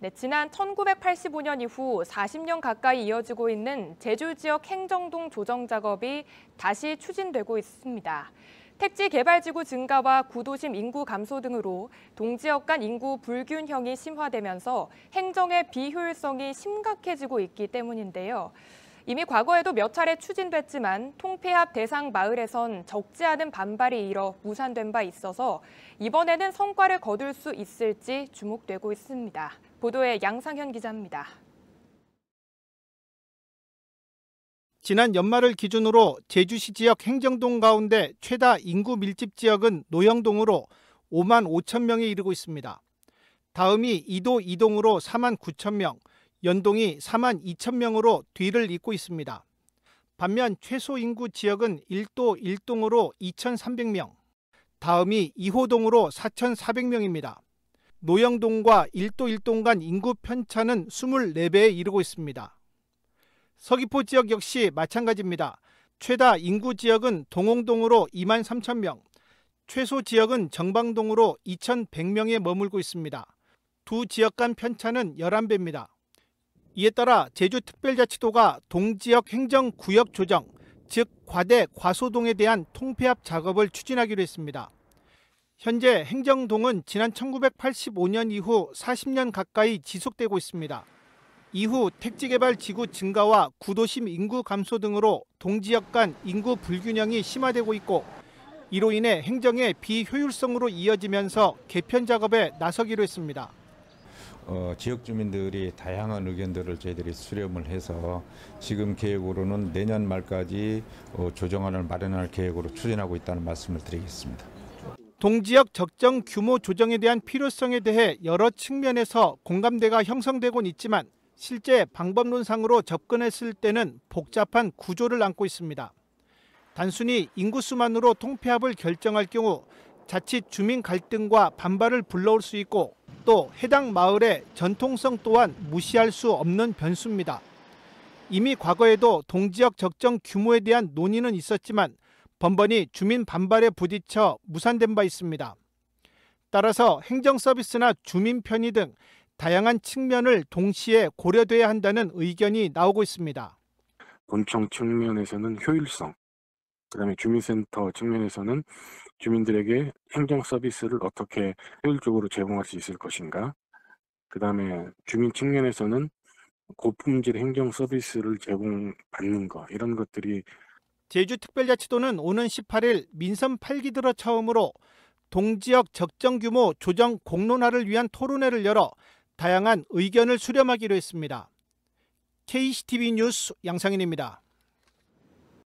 네, 지난 1985년 이후 40년 가까이 이어지고 있는 제주 지역 행정동 조정 작업이 다시 추진되고 있습니다. 택지 개발지구 증가와 구도심 인구 감소 등으로 동지역 간 인구 불균형이 심화되면서 행정의 비효율성이 심각해지고 있기 때문인데요. 이미 과거에도 몇 차례 추진됐지만 통폐합 대상 마을에선 적지 않은 반발이 일어 무산된 바 있어서 이번에는 성과를 거둘 수 있을지 주목되고 있습니다. 보도에 양상현 기자입니다. 지난 연말을 기준으로 제주시 지역 행정동 가운데 최다 인구 밀집 지역은 노영동으로 5만 5천 명에 이르고 있습니다. 다음이 이도 이동으로 4만 9천 명, 연동이 4만 2천 명으로 뒤를 잇고 있습니다. 반면 최소 인구 지역은 1도 1동으로 2,300명, 다음이 2호동으로 4,400명입니다. 노영동과 1도1동간 인구 편차는 24배에 이르고 있습니다. 서귀포 지역 역시 마찬가지입니다. 최다 인구 지역은 동홍동으로 2만 3천 명, 최소 지역은 정방동으로 2,100명에 머물고 있습니다. 두 지역 간 편차는 11배입니다. 이에 따라 제주특별자치도가 동지역 행정구역 조정, 즉 과대 과소동에 대한 통폐합 작업을 추진하기로 했습니다. 현재 행정동은 지난 1985년 이후 40년 가까이 지속되고 있습니다. 이후 택지개발 지구 증가와 구도심 인구 감소 등으로 동지역 간 인구 불균형이 심화되고 있고 이로 인해 행정의 비효율성으로 이어지면서 개편 작업에 나서기로 했습니다. 어, 지역 주민들이 다양한 의견들을 저희들이 수렴을 해서 지금 계획으로는 내년 말까지 어, 조정안을 마련할 계획으로 추진하고 있다는 말씀을 드리겠습니다. 동지역 적정 규모 조정에 대한 필요성에 대해 여러 측면에서 공감대가 형성되곤 있지만 실제 방법론상으로 접근했을 때는 복잡한 구조를 안고 있습니다. 단순히 인구수만으로 통폐합을 결정할 경우 자칫 주민 갈등과 반발을 불러올 수 있고 또 해당 마을의 전통성 또한 무시할 수 없는 변수입니다. 이미 과거에도 동지역 적정 규모에 대한 논의는 있었지만 번번이 주민 반발에 부딪혀 무산된 바 있습니다. 따라서 행정 서비스나 주민 편의 등 다양한 측면을 동시에 고려돼야 한다는 의견이 나오고 있습니다. 본청 측면에서는 효율성, 그다음에 주민센터 측면에서는 주민들에게 행정 서비스를 어떻게 효율적으로 제공할 수 있을 것인가, 그다음에 주민 측면에서는 고품질 행정 서비스를 제공받는 것 이런 것들이 제주특별자치도는 오는 18일 민선 8기 들어 처음으로 동지역 적정 규모 조정 공론화를 위한 토론회를 열어 다양한 의견을 수렴하기로 했습니다. KCTV 뉴스 양상인입니다.